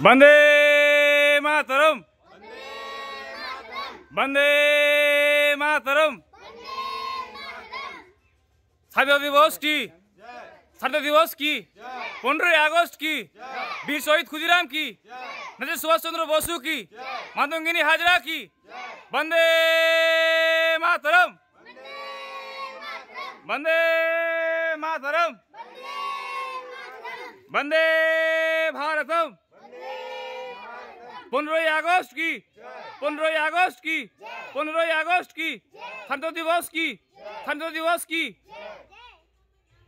बन्दे मातरम बन्दे मातरम सात दिवस किता दिवस कि पन्ध्र अगस्त कि बिर श खुजिरम कि नजर सुभाष चन्द्र बसु कि मादङ्गिनी हाजरा कि बन्दे मातरम बन्दे मातरम बन्दे भारतम পনেরোই আগস্ট কি পনেরোই আগস্ট কি পনেরোই আগস্ট কি খান্ত দিবস কি খান্ত দিবস কি